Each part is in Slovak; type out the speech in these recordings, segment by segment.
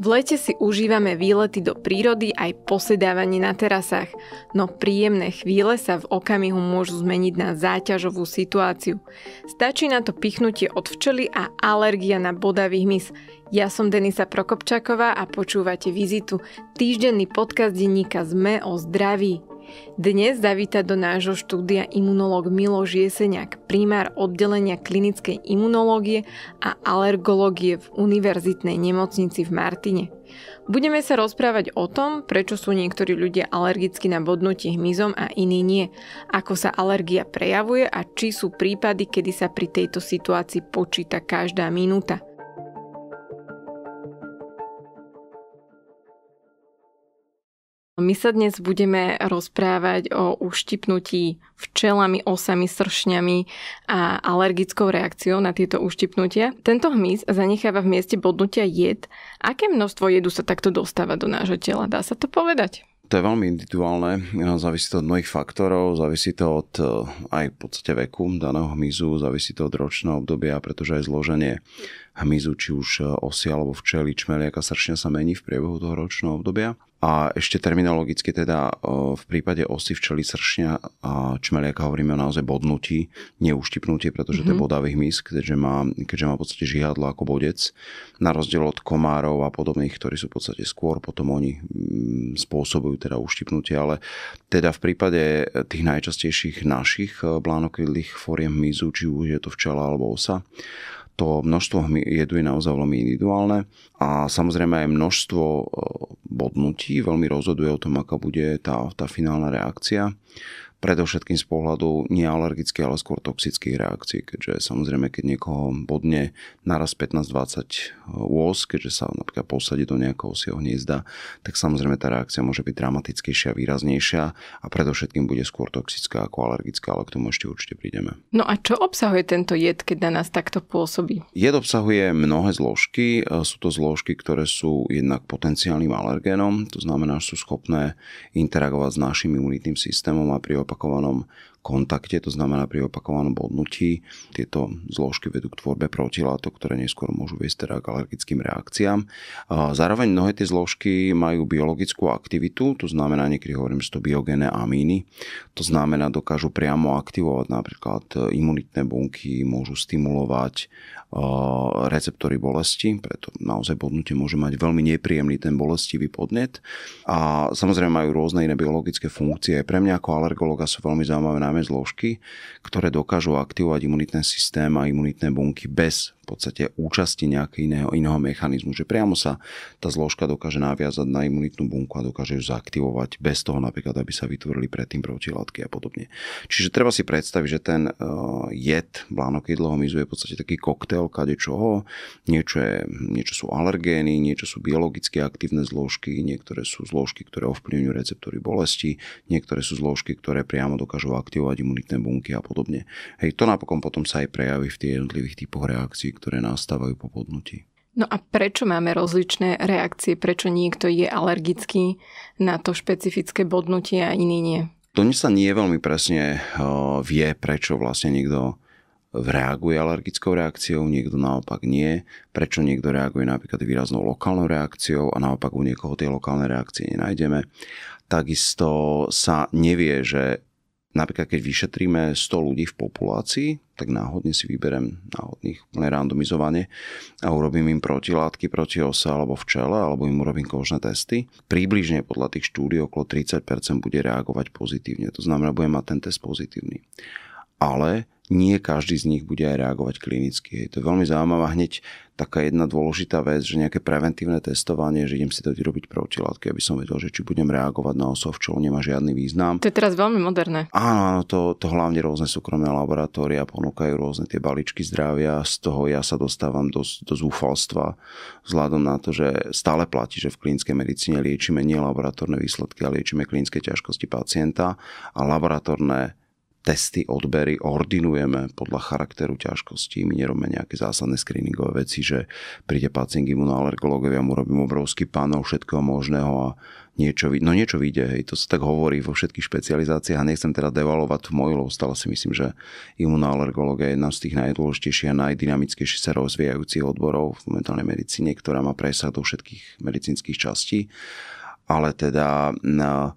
V lete si užívame výlety do prírody aj posedávanie na terasách, no príjemné chvíle sa v okamihu môžu zmeniť na záťažovú situáciu. Stačí na to pichnutie od včely a alergia na bodavý hmyz. Ja som Denisa Prokopčaková a počúvate Vizitu, týždenný podcast denníka ZME o zdraví, dnes zavíta do nášho štúdia imunológ Miloš Jeseniak, primár oddelenia klinickej imunológie a alergológie v Univerzitnej nemocnici v Martine. Budeme sa rozprávať o tom, prečo sú niektorí ľudia alergicky na bodnutie hmyzom a iní nie, ako sa alergia prejavuje a či sú prípady, kedy sa pri tejto situácii počíta každá minúta – My sa dnes budeme rozprávať o uštipnutí včelami, osami, sršňami a alergickou reakciou na tieto uštipnutia. Tento hmyz zanecháva v mieste bodnutia jed. Aké množstvo jedu sa takto dostáva do nášho tela? Dá sa to povedať? To je veľmi individuálne, závisí to od mnohých faktorov, závisí to od e, aj v podstate veku daného hmyzu, závisí to od ročného obdobia, pretože aj zloženie hmyzu, či už e, osy alebo včely, čmeliaka srčňa sa mení v priebehu toho ročného obdobia. A ešte terminologicky teda e, v prípade osy včely sršňa a čmeliaka hovoríme o naozaj bodnutí, neuštipnutie, pretože mm-hmm. to je mhm. bodavý hmyz, keďže má, keďže má v podstate žihadlo ako bodec. Na rozdiel od komárov a podobných, ktorí sú v podstate skôr, potom oni mm, spôsobujú teda uštipnutie, ale teda v prípade e, tých najčastejších našich blánokrydlých foriem hmyzu, či už je to včela alebo osa, to množstvo jedu je naozaj veľmi individuálne a samozrejme aj množstvo e, bodnutí veľmi rozhoduje o tom, aká bude tá, tá finálna reakcia predovšetkým z pohľadu nealergických, ale skôr toxických reakcií, keďže samozrejme, keď niekoho bodne naraz 15-20 vôz, keďže sa napríklad posadí do nejakého osieho hniezda, tak samozrejme tá reakcia môže byť dramatickejšia, výraznejšia a predovšetkým bude skôr toxická ako alergická, ale k tomu ešte určite prídeme. No a čo obsahuje tento jed, keď na nás takto pôsobí? Jed obsahuje mnohé zložky. E, sú to zložky, ktoré sú jednak potenciálnym alergénom, to znamená, že sú schopné interagovať s našim imunitným systémom a pri opakowaną kontakte, to znamená pri opakovanom bodnutí. Tieto zložky vedú k tvorbe protilátok, ktoré neskôr môžu viesť teda k alergickým reakciám. Zároveň mnohé tie zložky majú biologickú aktivitu, to znamená, niekedy hovorím, že to biogénne amíny, to znamená, dokážu priamo aktivovať napríklad imunitné bunky, môžu stimulovať receptory bolesti, preto naozaj bodnutie môže mať veľmi nepríjemný ten bolestivý podnet a samozrejme majú rôzne iné biologické funkcie. Pre mňa ako alergologa sú veľmi zaujímavé známe zložky, ktoré dokážu aktivovať imunitný systém a imunitné bunky bez podstate účasti nejakého iného, iného mechanizmu, že priamo sa tá zložka dokáže naviazať na imunitnú bunku a dokáže ju zaaktivovať bez toho napríklad, aby sa vytvorili predtým protilátky a podobne. Čiže treba si predstaviť, že ten uh, jed blánokydlého mizu je v podstate taký koktail čoho, niečo, je, niečo sú alergény, niečo sú biologicky aktívne zložky, niektoré sú zložky, ktoré ovplyvňujú receptory bolesti, niektoré sú zložky, ktoré priamo dokážu aktivovať imunitné bunky a podobne. Hej, to napokon potom sa aj prejaví v tých jednotlivých typoch reakcií, ktoré nastávajú po podnutí. No a prečo máme rozličné reakcie? Prečo niekto je alergický na to špecifické bodnutie a iný nie? To sa nie veľmi presne e, vie, prečo vlastne niekto reaguje alergickou reakciou, niekto naopak nie, prečo niekto reaguje napríklad výraznou lokálnou reakciou a naopak u niekoho tie lokálne reakcie nenájdeme. Takisto sa nevie, že napríklad keď vyšetríme 100 ľudí v populácii, tak náhodne si vyberem náhodných, úplne randomizovanie, a urobím im protilátky proti osa alebo čele, alebo im urobím kožné testy. Približne podľa tých štúdí okolo 30% bude reagovať pozitívne, to znamená, budem mať ten test pozitívny. Ale nie každý z nich bude aj reagovať klinicky. Je to veľmi zaujímavá hneď taká jedna dôležitá vec, že nejaké preventívne testovanie, že idem si to vyrobiť protilátky, aby som vedel, že či budem reagovať na osov, čo nemá žiadny význam. To je teraz veľmi moderné. Áno, áno to, to hlavne rôzne súkromné laboratória ponúkajú rôzne tie balíčky zdravia, z toho ja sa dostávam do, do zúfalstva vzhľadom na to, že stále platí, že v klinickej medicíne liečíme nie laboratórne výsledky, ale liečíme klinické ťažkosti pacienta a laboratórne testy, odbery ordinujeme podľa charakteru ťažkostí. My nerobíme nejaké zásadné screeningové veci, že príde pacient k imunoalergológovi a mu robím obrovský panel všetkého možného a niečo, no niečo vyjde. Hej. To sa tak hovorí vo všetkých špecializáciách a nechcem teda devalovať moju, lebo stále si myslím, že imunoalergológia je jedna z tých najdôležitejších a najdynamickejších sa rozvíjajúcich odborov v momentálnej medicíne, ktorá má presah do všetkých medicínskych častí. Ale teda na, no,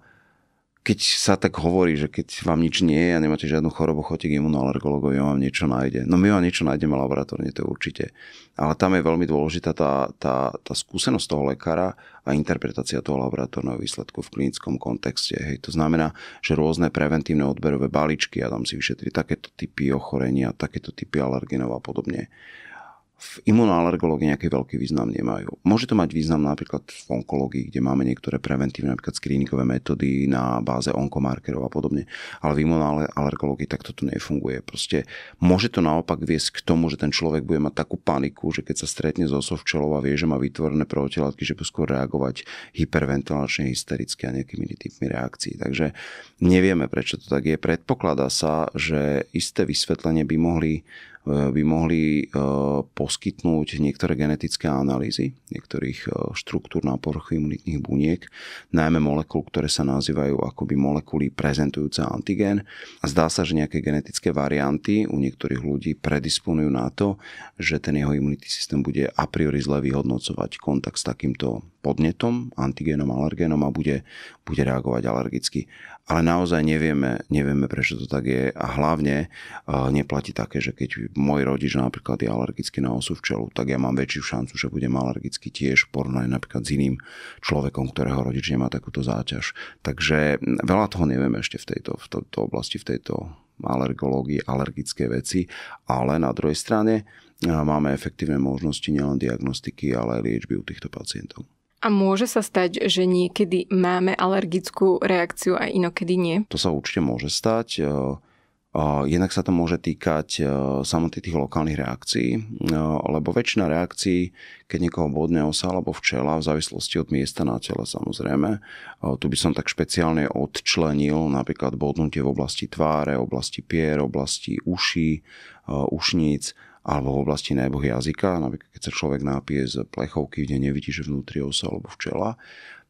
keď sa tak hovorí, že keď vám nič nie je a nemáte žiadnu chorobu, chodíte k imunoalergologovi, on vám niečo nájde. No my vám niečo nájdeme laboratórne, to určite. Ale tam je veľmi dôležitá tá, tá, tá skúsenosť toho lekára a interpretácia toho laboratórneho výsledku v klinickom kontexte. Hej. To znamená, že rôzne preventívne odberové balíčky, a tam si vyšetri takéto typy ochorenia, takéto typy alergenov a podobne v imunoalergológii nejaký veľký význam nemajú. Môže to mať význam napríklad v onkológii, kde máme niektoré preventívne, napríklad screeningové metódy na báze onkomarkerov a podobne, ale v imunoalergológii takto to nefunguje. Proste môže to naopak viesť k tomu, že ten človek bude mať takú paniku, že keď sa stretne so sovčelou a vie, že má vytvorené protilátky, že bude skôr reagovať hyperventilačne, hystericky a nejakými typmi reakcií. Takže nevieme, prečo to tak je. Predpokladá sa, že isté vysvetlenie by mohli E, by mohli e, poskytnúť niektoré genetické analýzy niektorých e, štruktúr na povrchu imunitných buniek, najmä molekúl, ktoré sa nazývajú akoby molekuly prezentujúce antigén. A zdá sa, že nejaké genetické varianty u niektorých ľudí predisponujú na to, že ten jeho imunitný systém bude a priori zle vyhodnocovať kontakt s takýmto podnetom, antigénom, alergénom a bude, bude reagovať alergicky ale naozaj nevieme, nevieme prečo to tak je a hlavne uh, neplatí také, že keď môj rodič napríklad je alergický na osu včelu, tak ja mám väčšiu šancu, že budem alergický tiež porovnaný napríklad s iným človekom, ktorého rodič nemá takúto záťaž. Takže veľa toho nevieme ešte v tejto, v tejto oblasti, v tejto alergológii, alergické veci, ale na druhej strane máme efektívne možnosti nielen diagnostiky, ale aj liečby u týchto pacientov. A môže sa stať, že niekedy máme alergickú reakciu a inokedy nie? To sa určite môže stať. E, e, jednak sa to môže týkať e, samotných tých lokálnych reakcií, lebo väčšina reakcií, keď niekoho bodne osa alebo včela, v závislosti od miesta na tele samozrejme, tu by som tak špeciálne odčlenil napríklad bodnutie v oblasti tváre, oblasti pier, oblasti uší, ušníc, alebo v oblasti najbohy jazyka, napríklad keď sa človek nápije z plechovky, kde nevidí, že vnútri osa alebo včela,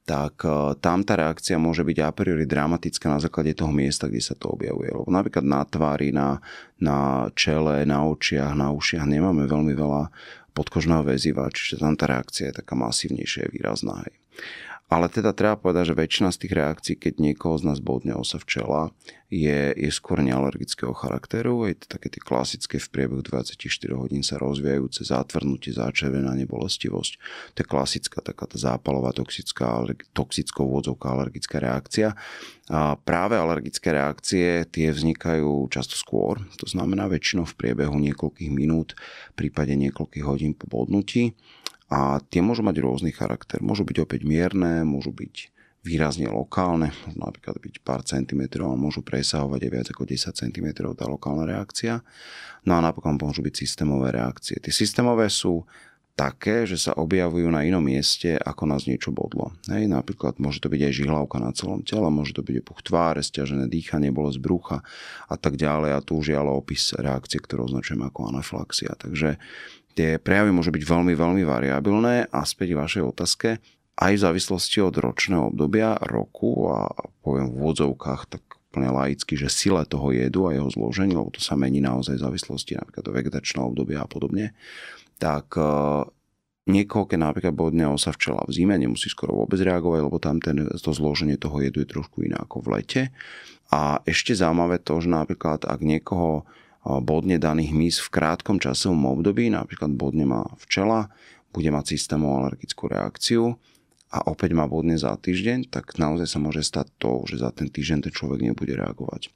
tak e, tam tá reakcia môže byť a priori dramatická na základe toho miesta, kde sa to objavuje. Lebo napríklad na tvári, na, na čele, na očiach, na ušiach nemáme veľmi veľa podkožného väziva, čiže tam tá reakcia je taká masívnejšia, výrazná. Hej. Ale teda treba povedať, že väčšina z tých reakcií, keď niekoho z nás bodne osa včela, je, je skôr nealergického charakteru. Je to také tie klasické v priebehu 24 hodín sa rozvíjajúce zátvrnutie, začervenanie, bolestivosť. To je klasická taká tá zápalová toxická, toxickou vodzovka alergická reakcia. A práve alergické reakcie tie vznikajú často skôr, to znamená väčšinou v priebehu niekoľkých minút, prípade niekoľkých hodín po bodnutí. A tie môžu mať rôzny charakter. Môžu byť opäť mierne, môžu byť výrazne lokálne, môžu napríklad byť pár centimetrov a môžu presahovať aj viac ako 10 cm tá lokálna reakcia. No a napokon môžu byť systémové reakcie. Tie systémové sú také, že sa objavujú na inom mieste, ako nás niečo bodlo. Hej, napríklad môže to byť aj žihlavka na celom tele, môže to byť opuch tváre, stiažené dýchanie, bolesť brucha a tak ďalej. A tu už je ale opis reakcie, ktorú označujem ako anaflaxia. Takže Tie prejavy môžu byť veľmi, veľmi variabilné a späť vašej otázke, aj v závislosti od ročného obdobia, roku a poviem v úvodzovkách tak úplne laicky, že sile toho jedu a jeho zloženie, lebo to sa mení naozaj v závislosti napríklad do vegetačného obdobia a podobne, tak e, niekoho, keď napríklad bodne osa včela v zime, nemusí skoro vôbec reagovať, lebo tam ten, to zloženie toho jedu je trošku iné ako v lete. A ešte zaujímavé to, že napríklad ak niekoho bodne daných mys v krátkom časovom období, napríklad bodne má včela, bude mať systémovú alergickú reakciu a opäť má bodne za týždeň, tak naozaj sa môže stať to, že za ten týždeň ten človek nebude reagovať.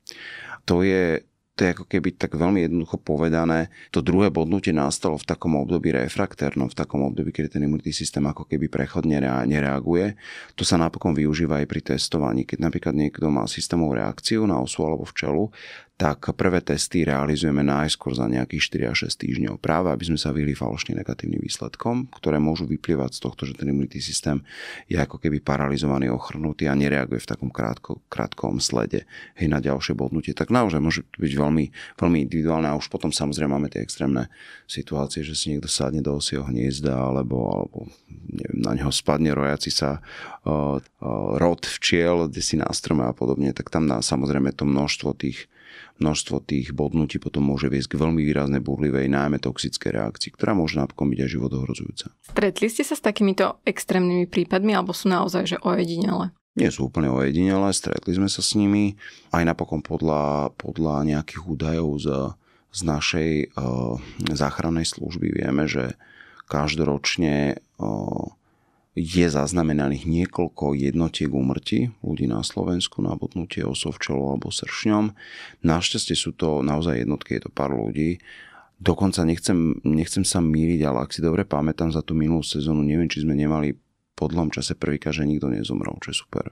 To je to je ako keby tak veľmi jednoducho povedané, to druhé bodnutie nastalo v takom období refraktérnom, v takom období, kedy ten imunitný systém ako keby prechodne nereaguje. To sa napokon využíva aj pri testovaní. Keď napríklad niekto má systémovú reakciu na osu alebo včelu, tak prvé testy realizujeme najskôr za nejakých 4 až 6 týždňov, práve aby sme sa vyhli falošne negatívnym výsledkom, ktoré môžu vyplývať z tohto, že ten imunitný systém je ako keby paralizovaný, ochrnutý a nereaguje v takom krátko, krátkom slede hej, na ďalšie bodnutie. Tak naozaj môže byť veľmi, veľmi individuálne a už potom samozrejme máme tie extrémne situácie, že si niekto sadne do osieho hniezda alebo, alebo neviem, na neho spadne rojaci sa uh, uh, rod včiel, kde si na strome a podobne, tak tam na, samozrejme to množstvo tých množstvo tých bodnutí potom môže viesť k veľmi výraznej burlivej, najmä toxické reakcii, ktorá môže napokon byť aj životohrozujúca. Stretli ste sa s takýmito extrémnymi prípadmi alebo sú naozaj že ojedinele? nie sú úplne ojedinele, stretli sme sa s nimi aj napokon podľa, podľa nejakých údajov z, z našej uh, záchrannej služby vieme, že každoročne uh, je zaznamenaných niekoľko jednotiek úmrtí ľudí na Slovensku na botnutie osovčelo alebo sršňom. Našťastie sú to naozaj jednotky, je to pár ľudí. Dokonca nechcem, nechcem sa míriť, ale ak si dobre pamätám za tú minulú sezónu, neviem, či sme nemali po dlhom čase prvýkrát, že nikto nezomrel, čo je super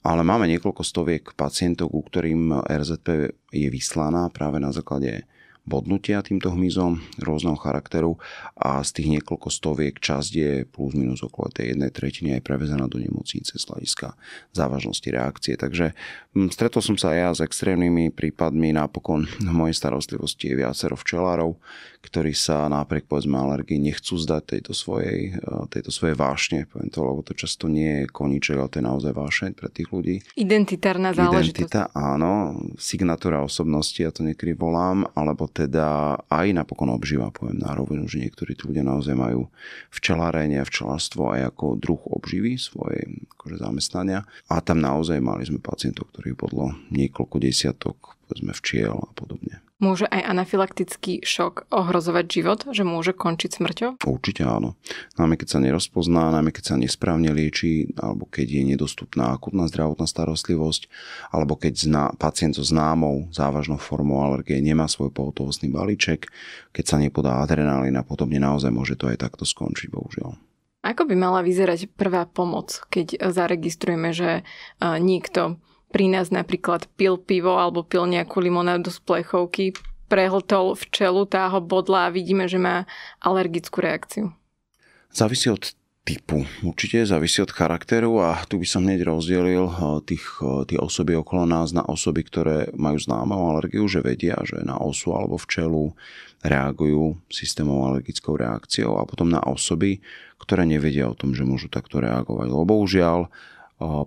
ale máme niekoľko stoviek pacientov, ku ktorým RZP je vyslaná práve na základe bodnutia týmto hmyzom rôzneho charakteru a z tých niekoľko stoviek časť je plus minus okolo tej jednej tretiny aj prevezená do nemocnice z hľadiska závažnosti reakcie. Takže hm, stretol som sa aj ja s extrémnymi prípadmi, napokon v mojej starostlivosti je viacero včelárov, ktorí sa napriek povedzme alergii nechcú zdať tejto svojej, e, tejto svojej vášne, poviem to, lebo to často nie je koniček, ale to je naozaj vášeň pre tých ľudí. Identitárna záležitosť. Identita, áno, signatúra osobnosti, ja to niekedy volám, alebo teda aj napokon obživa, poviem na rovinu, že niektorí tu ľudia naozaj majú včelárenie a včelárstvo aj ako druh obživy svoje akože zamestnania. A tam naozaj mali sme pacientov, ktorých podlo niekoľko desiatok povedzme včiel a podobne môže aj anafylaktický šok ohrozovať život, že môže končiť smrťou? Určite áno. Najmä keď sa nerozpozná, najmä keď sa nesprávne lieči, alebo keď je nedostupná akutná zdravotná starostlivosť, alebo keď zná, pacient so známou závažnou formou alergie nemá svoj pohotovostný balíček, keď sa nepodá adrenalín a podobne, naozaj môže to aj takto skončiť, bohužiaľ. Ako by mala vyzerať prvá pomoc, keď zaregistrujeme, že e, niekto pri nás napríklad pil pivo alebo pil nejakú limonádu z plechovky, prehltol čelu tá ho bodla a vidíme, že má alergickú reakciu. Závisí od typu. Určite závisí od charakteru a tu by som hneď rozdelil eh, tých, eh, tie osoby okolo nás na osoby, ktoré majú známu alergiu, že vedia, že na osu alebo v čelu reagujú systémom alergickou reakciou a potom na osoby, ktoré nevedia o tom, že môžu takto reagovať. Lebo užiaľ,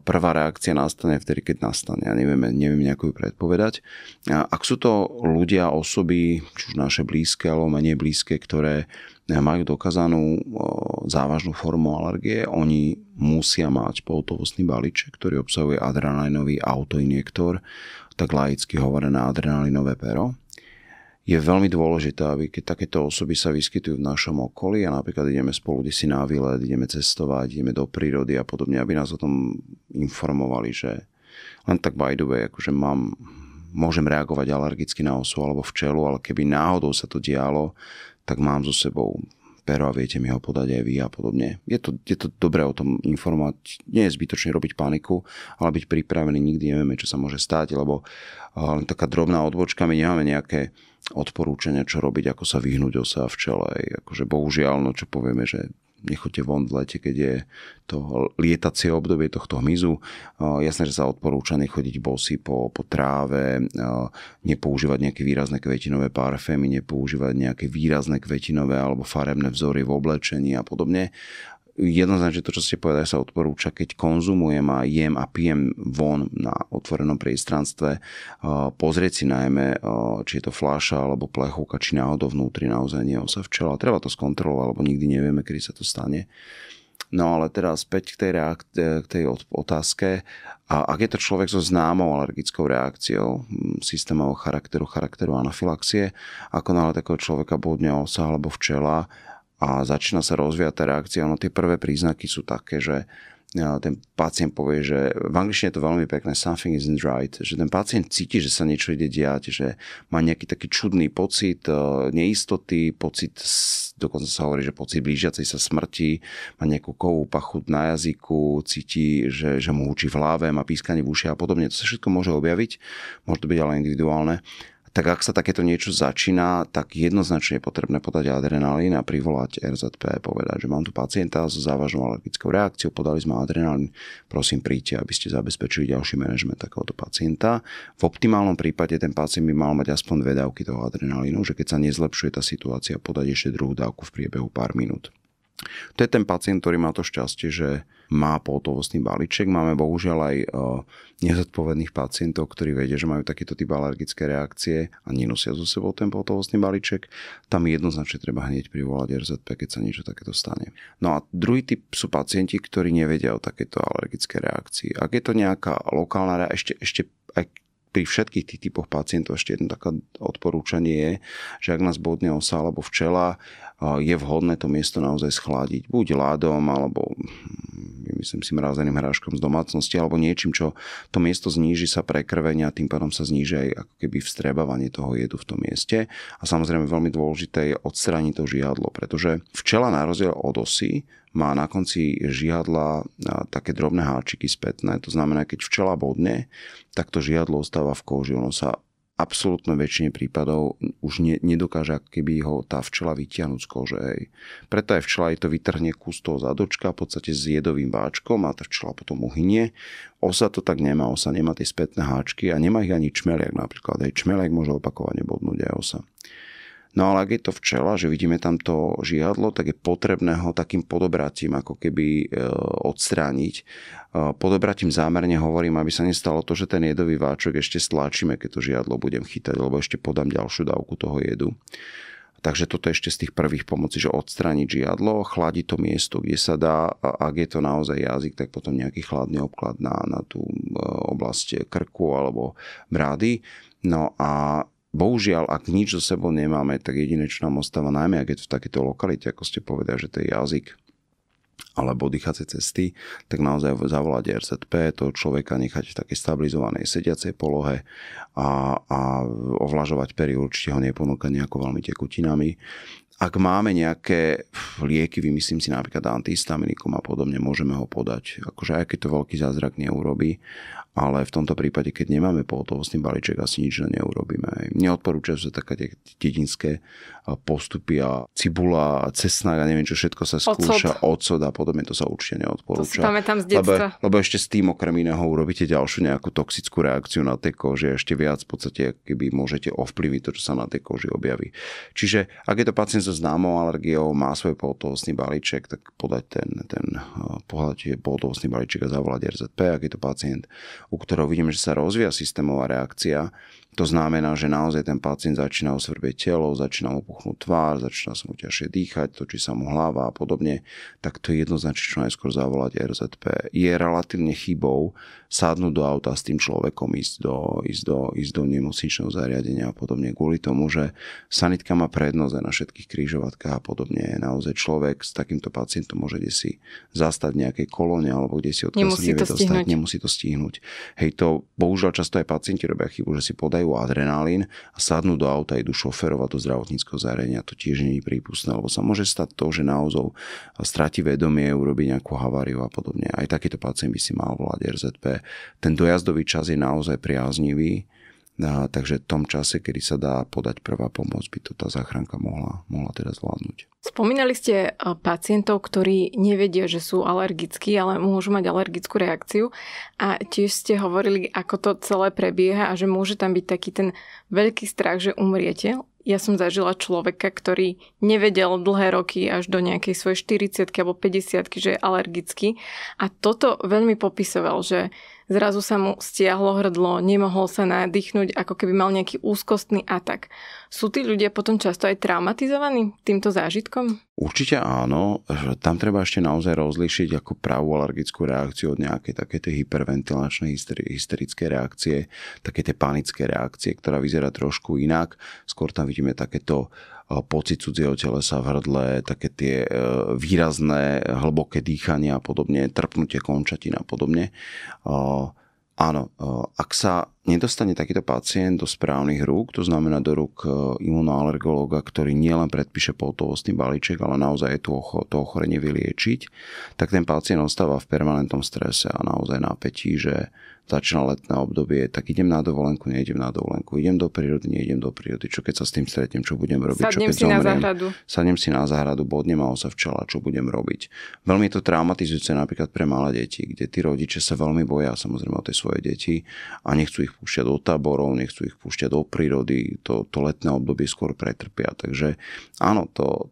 prvá reakcia nastane vtedy, keď nastane Ja neviem, neviem nejakú ju predpovedať. A ak sú to ľudia, osoby, či už naše blízke alebo menej blízke, ktoré majú dokázanú závažnú formu alergie, oni musia mať pohotovostný balíček, ktorý obsahuje adrenalinový autoinjektor, tak laicky hovorené adrenalinové pero je veľmi dôležité, aby keď takéto osoby sa vyskytujú v našom okolí a napríklad ideme spolu si na výlet, ideme cestovať, ideme do prírody a podobne, aby nás o tom informovali, že len tak by the way, akože mám, môžem reagovať alergicky na osu alebo včelu, ale keby náhodou sa to dialo, tak mám so sebou pero a viete mi ho podať aj vy a podobne. Je to, je to dobré o tom informovať, nie je zbytočne robiť paniku, ale byť pripravený, nikdy nevieme, čo sa môže stať, lebo eh, len taká drobná odbočka, my nemáme nejaké odporúčania, čo robiť, ako sa vyhnúť osa včelej. Akože bohužiaľ, no čo povieme, že nechoďte von v lete, keď je to lietacie obdobie tohto hmyzu. Jasné, že sa odporúča nechodiť bosy po, po tráve, nepoužívať nejaké výrazné kvetinové parfémy, nepoužívať nejaké výrazné kvetinové alebo farebné vzory v oblečení a podobne jednoznačne to, čo ste povedali, sa odporúča, keď konzumujem a jem a pijem von na otvorenom priestranstve, eh, pozrieť si najmä, eh, či je to fľaša alebo plechovka, či náhodou vnútri naozaj nie osa včela. Treba to skontrolovať, lebo nikdy nevieme, kedy sa to stane. No ale teraz späť k tej, eh, k tej otázke. A ak je to človek so známou alergickou reakciou hm, systémového charakteru, charakteru anafilaxie, ako náhle takého človeka bodne osa alebo včela, a začína sa rozvíjať tá reakcia, no tie prvé príznaky sú také, že e, ten pacient povie, že v angličtine je to veľmi pekné, something isn't right, že ten pacient cíti, že sa niečo ide diať, že má nejaký taký čudný pocit e, neistoty, pocit, dokonca sa hovorí, že pocit blížiacej sa smrti, má nejakú kovú pachu na jazyku, cíti, že, že mu učí v hlave, má pískanie v uši a podobne. To sa všetko môže objaviť, môže to byť ale individuálne tak ak sa takéto niečo začína, tak jednoznačne je potrebné podať adrenalín a privolať RZP povedať, že mám tu pacienta s závažnou alergickou reakciou, podali sme adrenalín, prosím príďte, aby ste zabezpečili ďalší manažment takéhoto pacienta. V optimálnom prípade ten pacient by mal mať aspoň dve dávky toho adrenalínu, že keď sa nezlepšuje tá situácia, podať ešte druhú dávku v priebehu pár minút. To je ten pacient, ktorý má to šťastie, že má pohotovostný balíček. Máme bohužiaľ aj e, nezodpovedných pacientov, ktorí vedia, že majú takýto typ alergické reakcie a nenosia so sebou ten pohotovostný balíček. Tam jednoznačne treba hneď privolať RZP, keď sa niečo takéto stane. No a druhý typ sú pacienti, ktorí nevedia o takéto alergické reakcii. Ak je to nejaká lokálna reakcia, ešte, ešte aj pri všetkých tých typoch pacientov ešte jedno také odporúčanie je, že ak nás bodne osa alebo včela, je vhodné to miesto naozaj schladiť. Buď ládom, alebo hm, myslím si mrazeným hráškom z domácnosti, alebo niečím, čo to miesto zníži sa prekrvenia, tým pádom sa zníži aj ako keby vstrebávanie toho jedu v tom mieste. A samozrejme veľmi dôležité je odstrániť to žiadlo, pretože včela na rozdiel od osy má na konci žiadla také drobné háčiky spätné. To znamená, keď včela bodne, tak to žiadlo ostáva v koži, ono sa absolútne väčšine prípadov už ne, nedokáže keby ho tá včela vytiahnuť z kože. Hej. Preto aj včela aj to vytrhne kus toho zadočka v podstate s jedovým váčkom a tá včela potom uhynie. Osa to tak nemá, osa nemá tie spätné háčky a nemá ich ani čmeliak napríklad. Hej. Čmeliak môže opakovane bodnúť aj osa. No ale ak je to včela, že vidíme tam to žiadlo, tak je potrebné ho takým podobratím ako keby e, odstrániť. E, podobratím zámerne hovorím, aby sa nestalo to, že ten jedový váčok ešte stláčime, keď to žiadlo budem chytať, lebo ešte podám ďalšiu dávku toho jedu. Takže toto ešte z tých prvých pomoci, že odstrániť žiadlo, chladiť to miesto, kde sa dá, a ak je to naozaj jazyk, tak potom nejaký chladný obklad na, na tú e, oblasť krku alebo brady. No a bohužiaľ, ak nič so sebou nemáme, tak jediné, čo nám ostáva, najmä ak je to v takéto lokalite, ako ste povedali, že to je jazyk alebo dýchacie cesty, tak naozaj zavolať RZP, toho človeka nechať v takej stabilizovanej sediacej polohe a, a ovlažovať pery určite ho neponúka nejako veľmi tekutinami. Ak máme nejaké lieky, vymyslím si napríklad antihistaminikum a podobne, môžeme ho podať. Akože aj keď to veľký zázrak neurobí, ale v tomto prípade, keď nemáme pohotovostný balíček, asi nič neurobíme. Neodporúčajú sa také tie dedinské postupy a cibula, cesnak a neviem čo všetko sa skúša, ocot, a podobne, to sa určite neodporúča. To si z detstva. lebo, lebo, ešte s tým okrem iného urobíte ďalšiu nejakú toxickú reakciu na tej koži ešte viac v podstate keby môžete ovplyvniť to, čo sa na tej koži objaví. Čiže ak je to pacient so známou alergiou, má svoj pohotovostný balíček, tak podať ten, ten pohľad, pohotovostný balíček a zavolať RZP. Ak je to pacient u ktorého vidím, že sa rozvíja systémová reakcia to znamená, že naozaj ten pacient začína osvrbieť telo, začína mu puchnúť tvár, začína sa mu ťažšie dýchať, točí sa mu hlava a podobne, tak to je jednoznačne čo najskôr zavolať RZP. Je relatívne chybou sadnúť do auta s tým človekom, ísť do, ísť do, ísť do nemocničného zariadenia a podobne, kvôli tomu, že sanitka má prednosť na všetkých krížovatkách a podobne. Naozaj človek s takýmto pacientom môže kde si zastať nejakej kolóne alebo kde si odkiaľ nemusí, dostať, nemusí to stihnúť. Hej, to bohužiaľ často aj pacienti robia chybu, že si podajú vyčerpajú adrenalín a sadnú do auta, idú šoferovať do zdravotníckého zariadenia. To tiež nie je prípustné, lebo sa môže stať to, že naozaj stráti vedomie, urobí nejakú haváriu a podobne. Aj takýto pacient by si mal volať RZP. Ten dojazdový čas je naozaj priaznivý a, takže v tom čase, kedy sa dá podať prvá pomoc, by to tá záchranka mohla, mohla teda zvládnuť. Spomínali ste e, pacientov, ktorí nevedia, že sú alergickí, ale môžu mať alergickú reakciu a tiež ste hovorili, ako to celé prebieha a že môže tam byť taký ten veľký strach, že umriete. Ja som zažila človeka, ktorý nevedel dlhé roky až do nejakej svojej 40 alebo 50 že je alergický a toto veľmi popisoval, že Zrazu sa mu stiahlo hrdlo, nemohol sa nadýchnuť, ako keby mal nejaký úzkostný atak. Sú tí ľudia potom často aj traumatizovaní týmto zážitkom? Určite áno, tam treba ešte naozaj rozlišiť ako pravú alergickú reakciu od nejakej také tej hyperventilačnej hysterické reakcie, také panické reakcie, ktorá vyzerá trošku inak. Skôr tam vidíme takéto e, pocit cudzieho telesa v hrdle, také tie e, výrazné hlboké dýchania a podobne, trpnutie končatín a podobne. E, Áno, e, ak sa nedostane takýto pacient do správnych rúk, to znamená do rúk e, imunoalergológa, ktorý nielen predpíše poltovostný balíček, ale naozaj je to ochorenie vyliečiť, tak ten pacient ostáva v permanentnom strese a naozaj napätí, že začína letné obdobie, tak idem na dovolenku, nejdem na dovolenku, idem do prírody, nejdem do prírody, čo keď sa s tým stretnem, čo budem robiť, sadnem čo keď si zomriem, na záhradu. Sadnem si na záhradu, bodnem ma sa včela, čo budem robiť. Veľmi to traumatizujúce napríklad pre malé deti, kde tí rodičia sa veľmi boja samozrejme o tie svoje deti a nechcú ich púšťať do táborov, nechcú ich púšťať do prírody, to, to letné obdobie skôr pretrpia. Takže áno, to,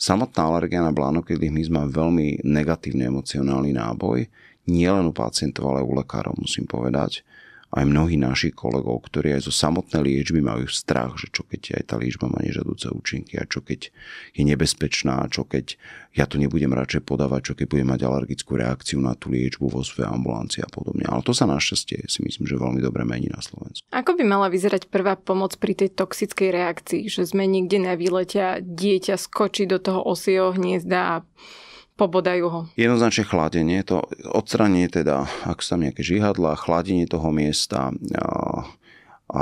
samotná alergia na blánokedlých hmyz má veľmi negatívny emocionálny náboj, nielen u pacientov, ale u lekárov, musím povedať. Aj mnohí našich kolegov, ktorí aj zo samotnej liečby majú strach, že čo keď aj tá liečba má nežadúce účinky a čo keď je nebezpečná, čo keď ja to nebudem radšej podávať, čo keď budem mať alergickú reakciu na tú liečbu vo svojej ambulancii a podobne. Ale to sa našťastie si myslím, že veľmi dobre mení na Slovensku. Ako by mala vyzerať prvá pomoc pri tej toxickej reakcii, že sme niekde na výlete a dieťa skočí do toho osieho hniezda a pobodajú ho. Jednoznačne chladenie, to odstranie teda, ak sú tam nejaké žihadla, chladenie toho miesta, a, a,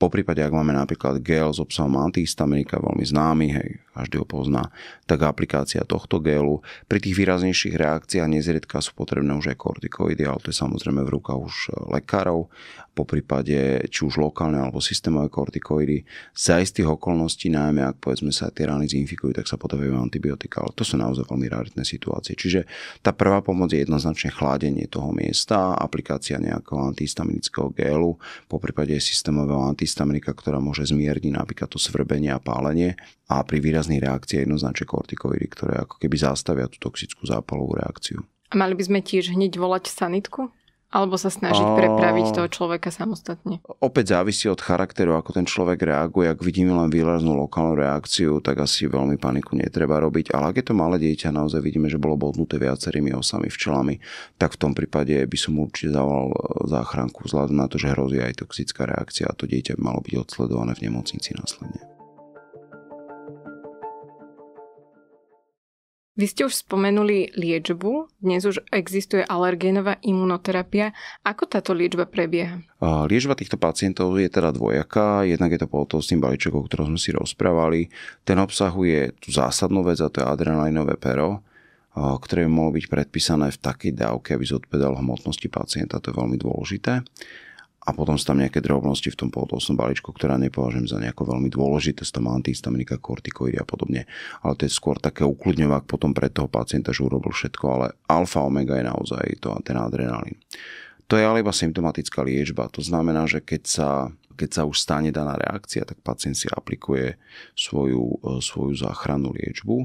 po prípade, ak máme napríklad gel s obsahom antihistaminika, veľmi známy, hej, každý ho pozná, tak aplikácia tohto gelu. Pri tých výraznejších reakciách nezriedka sú potrebné už aj kortikoidy, ale to je samozrejme v rukách už e, lekárov, po prípade či už lokálne alebo systémové kortikoidy. Za istých okolností, najmä ak povedzme sa tie rány zinfikujú, tak sa potrebujú antibiotika, ale to sú naozaj veľmi raritné situácie. Čiže tá prvá pomoc je jednoznačne chladenie toho miesta, aplikácia nejakého antihistaminického gelu, po prípade systémového antihistaminika, ktorá môže zmierniť napríklad to svrbenie a pálenie a pri výraz výrazný reakcie jednoznačne kortikoidy, ktoré ako keby zastavia tú toxickú zápalovú reakciu. A mali by sme tiež hneď volať sanitku? Alebo sa snažiť prepraviť toho človeka samostatne? Opäť závisí od charakteru, ako ten človek reaguje. Ak vidíme len výraznú lokálnu reakciu, tak asi veľmi paniku netreba robiť. Ale ak je to malé dieťa, naozaj vidíme, že bolo bodnuté viacerými osami včelami, tak v tom prípade by som určite zavolal e, záchranku vzhľadom na to, že hrozí aj toxická reakcia a to dieťa by malo byť odsledované v nemocnici následne. Vy ste už spomenuli liečbu. Dnes už existuje alergénová imunoterapia. Ako táto liečba prebieha? liečba týchto pacientov je teda dvojaká. Jednak je to pohotovostný balíček, o ktorom sme si rozprávali. Ten obsahuje tú zásadnú vec a to je adrenalinové pero ktoré by mohlo byť predpísané v takej dávke, aby zodpovedalo hmotnosti pacienta, to je veľmi dôležité a potom sú tam nejaké drobnosti v tom pohotovostnom balíčku, ktorá nepovažujem za nejako veľmi dôležité, sú tam antihistaminika, kortikoidy a podobne. Ale to je skôr také ukludňovák potom pre toho pacienta, že urobil všetko, ale alfa omega je naozaj to, ten adrenalín. To je ale iba symptomatická liečba. To znamená, že keď sa, keď sa už stane daná reakcia, tak pacient si aplikuje svoju, e, svoju záchrannú liečbu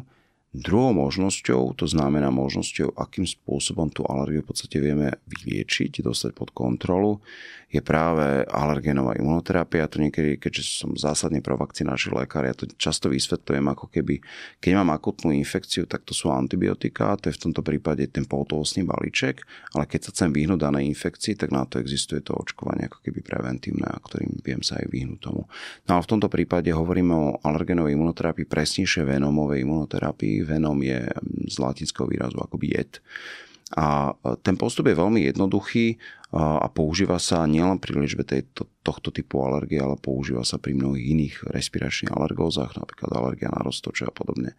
Druhou možnosťou, to znamená možnosťou, akým spôsobom tú alergiu v podstate vieme vyliečiť, dostať pod kontrolu, je práve alergénová imunoterapia. To niekedy, keďže som zásadne pro vakcinačný lekár, ja to často vysvetľujem ako keby, keď mám akutnú infekciu, tak to sú antibiotika, to je v tomto prípade ten poutovostný balíček, ale keď sa chcem vyhnúť danej infekcii, tak na to existuje to očkovanie ako keby preventívne, a ktorým viem sa aj vyhnúť tomu. No a v tomto prípade hovoríme o alergénovej imunoterapii, presnejšie venomovej imunoterapii, Venom je z latinského výrazu akoby jed. A e, ten postup je veľmi jednoduchý e, a používa sa nielen pri liečbe tejto, tohto typu alergie, ale používa sa pri mnohých iných respiračných alergózach, napríklad alergia na roztoče a podobne.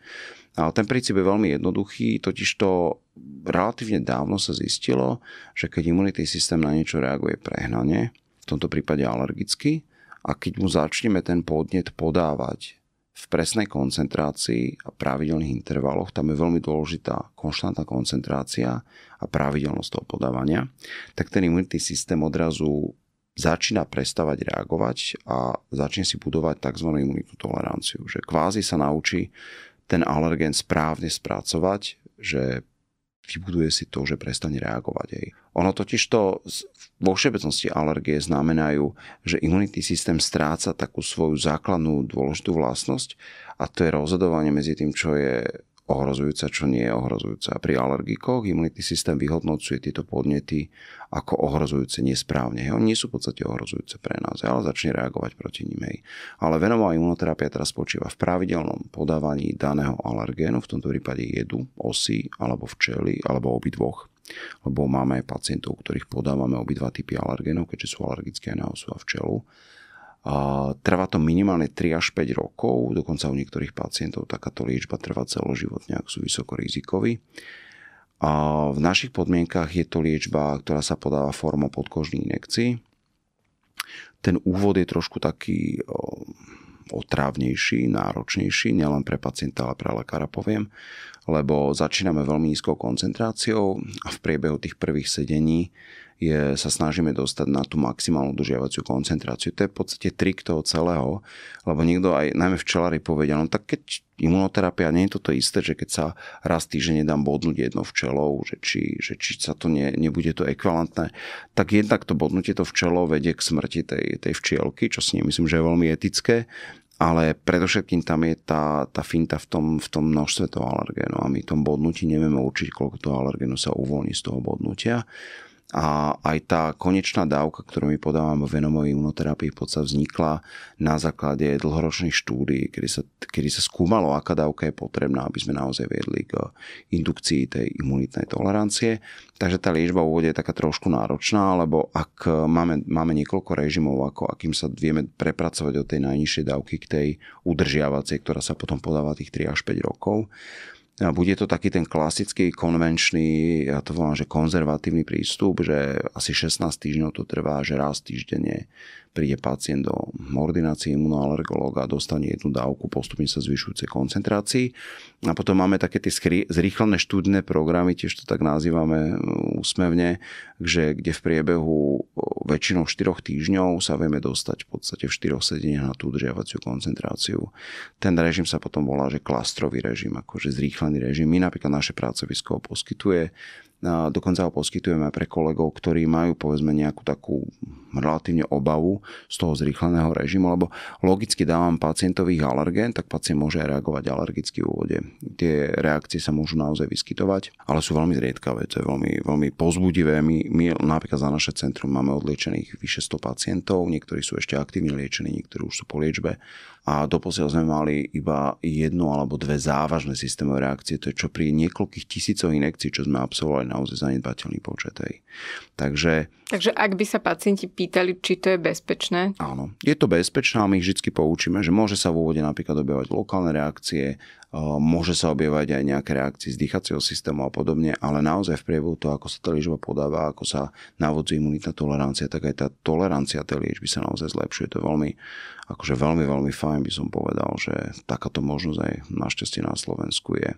A ten princíp je veľmi jednoduchý, totiž to relatívne dávno sa zistilo, že keď imunitný systém na niečo reaguje prehnane, v tomto prípade alergicky, a keď mu začneme ten podnet podávať v presnej koncentrácii a pravidelných intervaloch, tam je veľmi dôležitá konštantná koncentrácia a pravidelnosť toho podávania, tak ten imunitný systém odrazu začína prestávať reagovať a začne si budovať tzv. imunitnú toleranciu. Že kvázi sa naučí ten alergen správne spracovať, že vybuduje si to, že prestane reagovať. aj. Ono totiž to vo všeobecnosti alergie znamenajú, že imunitný systém stráca takú svoju základnú dôležitú vlastnosť a to je rozhodovanie medzi tým, čo je ohrozujúca, čo nie je ohrozujúca. Pri alergikoch imunitný systém vyhodnocuje tieto podnety ako ohrozujúce nesprávne. Oni nie sú v podstate ohrozujúce pre nás, ale začne reagovať proti nim. Ale venová imunoterapia teraz spočíva v pravidelnom podávaní daného alergénu, v tomto prípade jedu, osy alebo včely alebo obidvoch lebo máme aj pacientov, ktorých podávame obidva typy alergénov, keďže sú alergické na osu a včelu a trvá to minimálne 3 až 5 rokov, dokonca u niektorých pacientov takáto liečba trvá celoživotne, ak sú vysoko rizikoví. A v našich podmienkach je to liečba, ktorá sa podáva formou podkožných inekcií. Ten úvod je trošku taký otrávnejší, náročnejší, nielen pre pacienta, ale pre lekára poviem, lebo začíname veľmi nízkou koncentráciou a v priebehu tých prvých sedení je, sa snažíme dostať na tú maximálnu dožiavaciu koncentráciu. To je v podstate trik toho celého, lebo niekto aj, najmä včelari povedia, no tak keď imunoterapia, nie je toto isté, že keď sa raz týždeň nedám bodnúť jedno včelou, že či, že či sa to ne, nebude to ekvalentné, tak jednak to bodnutie to včelou vedie k smrti tej, tej včielky, čo si nemyslím, že je veľmi etické, ale predovšetkým tam je tá, tá finta v tom, v tom množstve toho alergénu a my tom bodnutí nevieme určiť, koľko toho alergénu sa uvoľní z toho bodnutia a aj tá konečná dávka, ktorú my podávame v venomovej imunoterapii, v podstate vznikla na základe dlhoročných štúdí, kedy sa, kedy sa skúmalo, aká dávka je potrebná, aby sme naozaj viedli k indukcii tej imunitnej tolerancie. Takže tá liečba v úvode je taká trošku náročná, lebo ak máme, máme niekoľko režimov, ako, akým sa vieme prepracovať od tej najnižšej dávky k tej udržiavacej, ktorá sa potom podáva tých 3 až 5 rokov, a bude to taký ten klasický, konvenčný, ja to volám, že konzervatívny prístup, že asi 16 týždňov to trvá, že raz týždenne príde pacient do ordinácie imunoalergológa a dostane jednu dávku postupne sa zvyšujúcej koncentrácii. A potom máme také tie skry- zrýchlené študné programy, tiež to tak nazývame e, úsmevne, že kde v priebehu e, väčšinou 4 týždňov sa vieme dostať v podstate v 4 sedeniach na tú udržiavaciu koncentráciu. Ten režim sa potom volá, že klastrový režim, akože zrýchlený režim. My napríklad naše pracovisko poskytuje Dokonca ho poskytujeme pre kolegov, ktorí majú povedzme nejakú takú relatívne obavu z toho zrýchleného režimu, lebo logicky dávam pacientových alergén, tak pacient môže reagovať alergicky v úvode. Tie reakcie sa môžu naozaj vyskytovať, ale sú veľmi zriedkavé, to je veľmi, veľmi pozbudivé. My, my napríklad za naše centrum máme odliečených vyše 100 pacientov, niektorí sú ešte aktívne liečení, niektorí už sú po liečbe a doposiaľ sme mali iba jednu alebo dve závažné systémové reakcie, to je čo pri niekoľkých tisícoch inekcií, čo sme absolvovali naozaj zanedbateľný počet. Hej. Takže, Takže ak by sa pacienti pýtali, či to je bezpečné? Áno, je to bezpečné a my ich vždy poučíme, že môže sa v úvode napríklad objavovať lokálne reakcie, eh, môže sa objavovať aj nejaké reakcie z dýchacieho systému a podobne, ale naozaj v priebehu toho, ako sa tá liečba podáva, ako sa navodzuje imunitná tolerancia, tak aj tá tolerancia tej liečby sa naozaj zlepšuje. To je veľmi, akože veľmi, veľmi fajn by som povedal, že takáto možnosť aj našťastie na Slovensku je.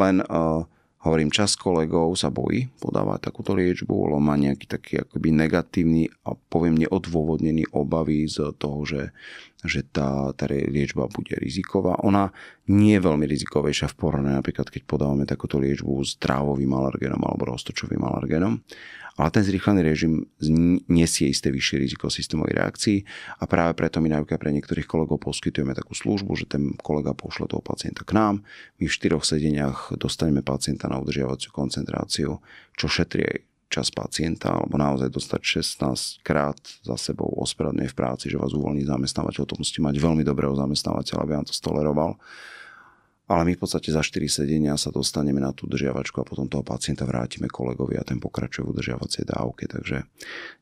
Len uh, hovorím, čas kolegov sa bojí podávať takúto liečbu, lebo má nejaký taký akoby negatívny a poviem neodôvodnený obavy z toho, že, že tá, tá liečba bude riziková. Ona nie je veľmi rizikovejšia v porovnaní napríklad, keď podávame takúto liečbu s trávovým alergénom alebo roztočovým alergénom. Ale ten zrýchlený režim nesie isté vyššie riziko systémovej reakcii a práve preto my napríklad pre niektorých kolegov poskytujeme takú službu, že ten kolega pošle toho pacienta k nám, my v štyroch sedeniach dostaneme pacienta na udržiavaciu koncentráciu, čo šetrie čas pacienta, alebo naozaj dostať 16 krát za sebou ospravedlňuje v práci, že vás uvoľní zamestnávateľ, to musíte mať veľmi dobrého zamestnávateľa, aby vám to stoleroval ale my v podstate za 4 sedenia sa dostaneme na tú držiavačku a potom toho pacienta vrátime kolegovi a ten pokračuje v udržiavacej dávke. Takže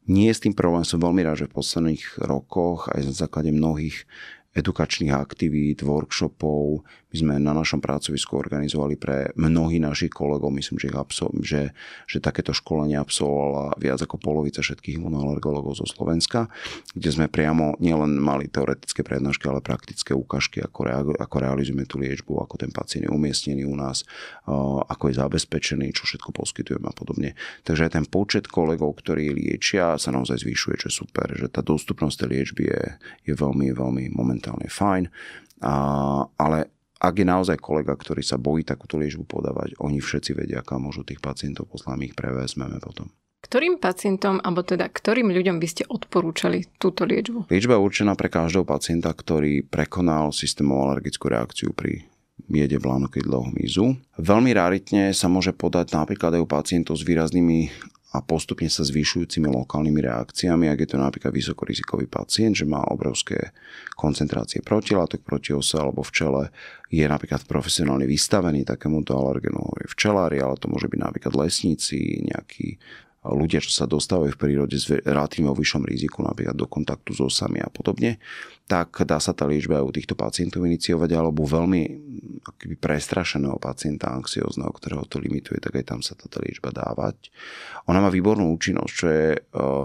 nie je s tým problém. Som veľmi rád, že v posledných rokoch aj na základe mnohých edukačných aktivít, workshopov. My sme na našom pracovisku organizovali pre mnohých našich kolegov, myslím, že, ich absol- že, že takéto školenie absolvovala viac ako polovica všetkých imunoalergologov zo Slovenska, kde sme priamo nielen mali teoretické prednášky, ale praktické ukážky, ako, rea- ako realizujeme tú liečbu, ako ten pacient je umiestnený u nás, ako je zabezpečený, čo všetko poskytujeme a podobne. Takže aj ten počet kolegov, ktorí liečia, sa naozaj zvyšuje, čo je super, že tá dostupnosť tej liečby je, je veľmi, veľmi momentálna momentálne fajn, a, ale ak je naozaj kolega, ktorý sa bojí takúto liežbu podávať, oni všetci vedia, kam môžu tých pacientov poslať, my ich prevezmeme potom. Ktorým pacientom, alebo teda ktorým ľuďom by ste odporúčali túto liečbu? Liečba je určená pre každého pacienta, ktorý prekonal systémovú alergickú reakciu pri miede v lánokydlého hmyzu. Veľmi raritne sa môže podať napríklad aj u pacientov s výraznými a postupne sa zvyšujúcimi lokálnymi reakciami, ak je to napríklad vysokorizikový pacient, že má obrovské koncentrácie protilátok proti ose alebo v čele, je napríklad profesionálne vystavený takémuto alergenu, je včelári, ale to môže byť napríklad lesníci, nejakí ľudia, čo sa dostávajú v prírode s relatívne o vyššom riziku, napríklad do kontaktu s osami a podobne, tak dá sa tá liečba aj u týchto pacientov iniciovať alebo veľmi akýby prestrašeného pacienta anxiózneho, ktorého to limituje, tak aj tam sa táto liečba dávať. Ona má výbornú účinnosť, čo je, eh,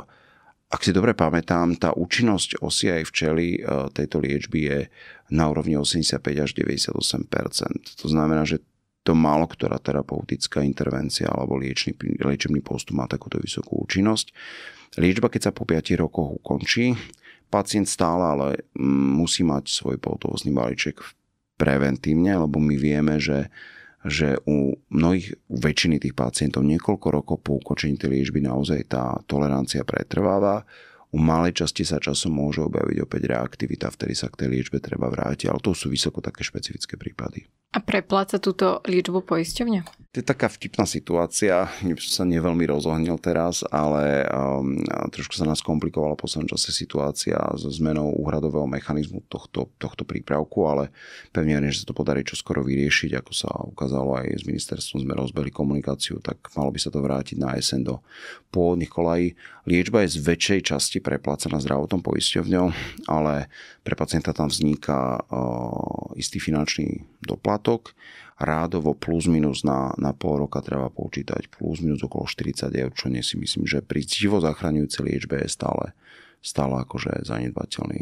ak si dobre pamätám, tá účinnosť osi aj včely eh, tejto liečby je na úrovni 85 až 98 To znamená, že to málo ktorá terapeutická intervencia alebo liečný, liečebný postup má takúto vysokú účinnosť. Liečba, keď sa po 5 rokoch ukončí, pacient stále ale mm, musí mať svoj pohotovostný balíček v preventívne, lebo my vieme, že že u mnohých, u väčšiny tých pacientov niekoľko rokov po ukončení tej liečby naozaj tá tolerancia pretrváva. U malej časti sa časom môže objaviť opäť reaktivita, vtedy sa k tej liečbe treba vrátiť, ale to sú vysoko také špecifické prípady. A prepláca túto liečbu poisťovňa? To je taká vtipná situácia, som sa neveľmi rozohnil teraz, ale um, trošku sa nás komplikovala v poslednom čase situácia so zmenou úhradového mechanizmu tohto, tohto prípravku, ale pevne verím, že sa to podarí čoskoro vyriešiť, ako sa ukázalo aj s ministerstvom sme rozbehli komunikáciu, tak malo by sa to vrátiť na SN do pôvodných kolají. Liečba je z väčšej časti preplácaná zdravotnou poisťovňou, ale pre pacienta tam vzniká uh, istý finančný doplatok rádovo plus minus na, na pol roka treba počítať plus minus okolo 40 eur, čo nie si myslím, že pri živo zachraňujúcej liečbe je stále stále akože zanedbateľný,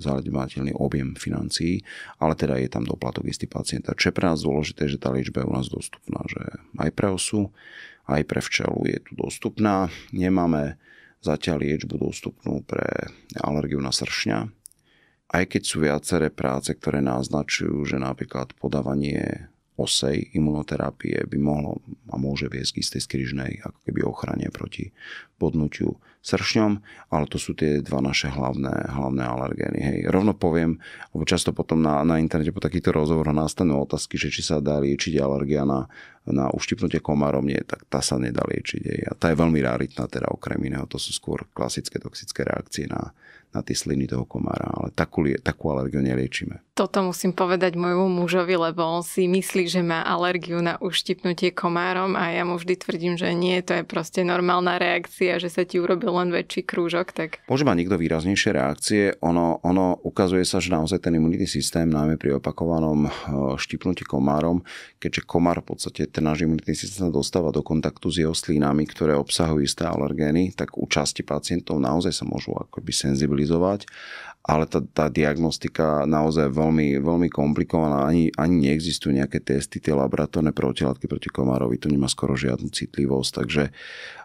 zanedbateľný objem financií, ale teda je tam doplatok istý pacienta. Čo je pre nás dôležité, že tá liečba je u nás dostupná, že aj pre osu, aj pre včelu je tu dostupná. Nemáme zatiaľ liečbu dostupnú pre alergiu na sršňa, aj keď sú viaceré práce, ktoré naznačujú, že napríklad podávanie osej imunoterapie by mohlo a môže viesť k istej skrižnej ako keby ochrane proti podnutiu sršňom, ale to sú tie dva naše hlavné, hlavné alergény. Hej. Rovno poviem, lebo často potom na, na internete po takýchto rozhovoroch nastanú otázky, že či sa dá liečiť alergia na, na uštipnutie komárom, nie, tak tá sa nedá liečiť. Hej. A tá je veľmi raritná, teda okrem iného, to sú skôr klasické toxické reakcie na, na tie sliny toho komára, ale takú, takú alergiu neliečíme. Toto musím povedať môjmu mužovi, lebo on si myslí, že má alergiu na uštipnutie komárom a ja mu vždy tvrdím, že nie, to je proste normálna reakcia, že sa ti urobil len väčší krúžok. Tak... Môže mať niekto výraznejšie reakcie, ono, ono ukazuje sa, že naozaj ten imunitný systém, najmä pri opakovanom eh, štipnutí komárom, keďže komár v podstate ten náš imunitný systém dostáva do kontaktu s jeho slínami, ktoré obsahujú isté alergény, tak u časti pacientov naozaj sa môžu akoby senzibilizovať stabilizovať, ale tá, tá diagnostika naozaj veľmi, veľmi komplikovaná, ani, ani neexistujú nejaké testy, tie laboratórne protilátky proti komárovi, to nemá skoro žiadnu citlivosť, takže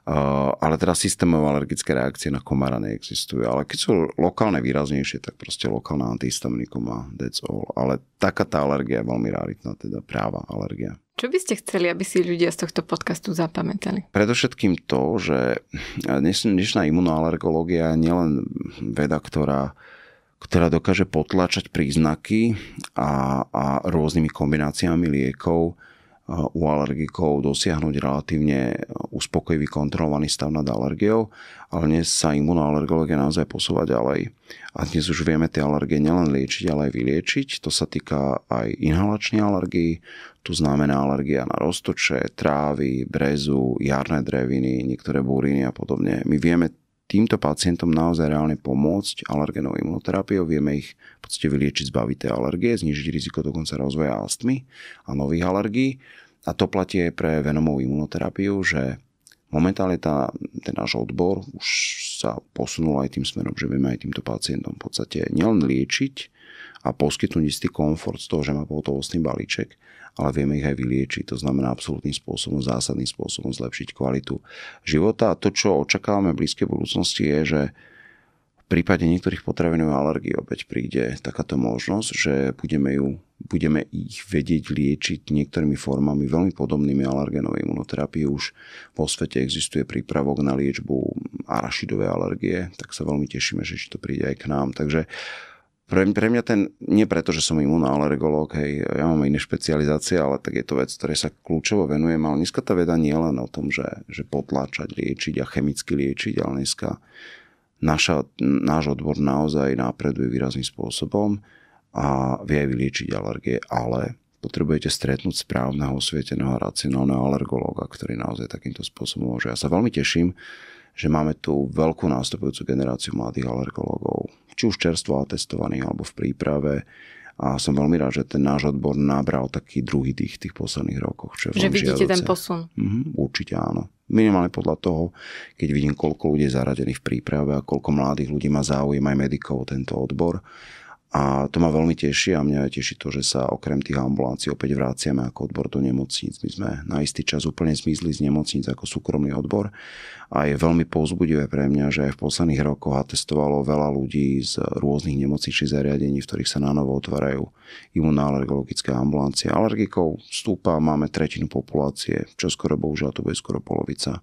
Eh, ale teda systémové alergické reakcie na komára neexistujú. Ale keď sú lokálne výraznejšie, tak proste lokálna antihistaminikum a that's all. Ale taká tá alergia je veľmi raritná, teda práva alergia. Čo by ste chceli, aby si ľudia z tohto podcastu zapamätali? Predovšetkým to, že dneš, dnešná imunoalergológia je nielen veda, ktorá ktorá dokáže potlačať príznaky a, a rôznymi kombináciami liekov, u alergikov dosiahnuť relatívne uspokojivý kontrolovaný stav nad alergiou, ale dnes sa imunoalergológia naozaj posúva ďalej. A dnes už vieme tie alergie nielen liečiť, ale aj vyliečiť. To sa týka aj inhalačnej alergii, to znamená alergia na roztoče, trávy, brezu, jarné dreviny, niektoré búriny a podobne. My vieme týmto pacientom naozaj reálne pomôcť alergenou imunoterapiou. Vieme ich v podstate vyliečiť zbavité alergie, znižiť riziko dokonca rozvoja astmy a nových alergií. A to platí aj pre venomovú imunoterapiu, že momentálne tá, ten náš odbor už sa posunul aj tým smerom, že vieme aj týmto pacientom v podstate nielen liečiť, a poskytnúť istý komfort z toho, že má pohotovostný balíček, ale vieme ich aj vyliečiť. To znamená absolútnym spôsobom, zásadným spôsobom zlepšiť kvalitu života. A to, čo očakávame v blízkej budúcnosti, je, že v prípade niektorých potravinových alergií opäť príde takáto možnosť, že budeme, ju, budeme ich vedieť liečiť niektorými formami veľmi podobnými alergenovej imunoterapii. Už vo svete existuje prípravok na liečbu arašidovej alergie, tak sa veľmi tešíme, že či to príde aj k nám. Takže pre, pre mňa ten, nie preto, že som imunoalergológ, hej, ja mám iné špecializácie, ale tak je to vec, ktorej sa kľúčovo venujem, ale dneska tá veda nie je len o tom, že, že potláčať, liečiť a chemicky liečiť, ale dneska naša, náš odbor naozaj napreduje výrazným spôsobom a vie aj vyliečiť alergie, ale potrebujete stretnúť správneho, osvieteného racionálneho alergológa, ktorý naozaj takýmto spôsobom môže. Ja sa veľmi teším, že máme tu veľkú nástupujúcu generáciu mladých alergológov, či už čerstvo atestovaných alebo v príprave. A som veľmi rád, že ten náš odbor nabral taký druhý tých, tých posledných rokoch. Čo že vidíte žiaduce. ten posun. Mm-hmm, určite áno. Minimálne podľa toho, keď vidím, koľko ľudí je zaradených v príprave a koľko mladých ľudí má záujem aj medikov tento odbor a to ma veľmi teší a mňa teší to, že sa okrem tých ambulácií opäť vráciame ako odbor do nemocníc. My sme na istý čas úplne zmizli z nemocníc ako súkromný odbor a je veľmi povzbudivé pre mňa, že aj v posledných rokoch atestovalo veľa ľudí z rôznych nemocničných zariadení, v ktorých sa na novo otvárajú imunoalergologické ambulancie. Alergikov stúpa, máme tretinu populácie, čo skoro bohužiaľ to bude skoro polovica